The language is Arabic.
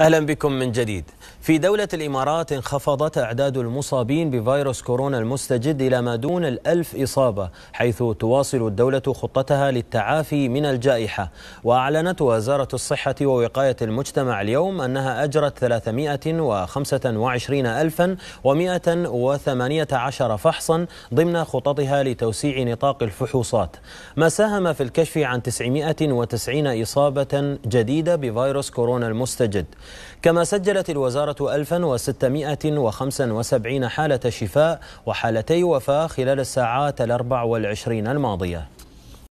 أهلا بكم من جديد في دولة الإمارات انخفضت أعداد المصابين بفيروس كورونا المستجد إلى ما دون الألف إصابة حيث تواصل الدولة خطتها للتعافي من الجائحة وأعلنت وزارة الصحة ووقاية المجتمع اليوم أنها أجرت 325118 فحصا ضمن خططها لتوسيع نطاق الفحوصات ما ساهم في الكشف عن 990 إصابة جديدة بفيروس كورونا المستجد كما سجلت الوزارة 1675 حالة شفاء وحالتي وفاة خلال الساعات الأربع والعشرين الماضية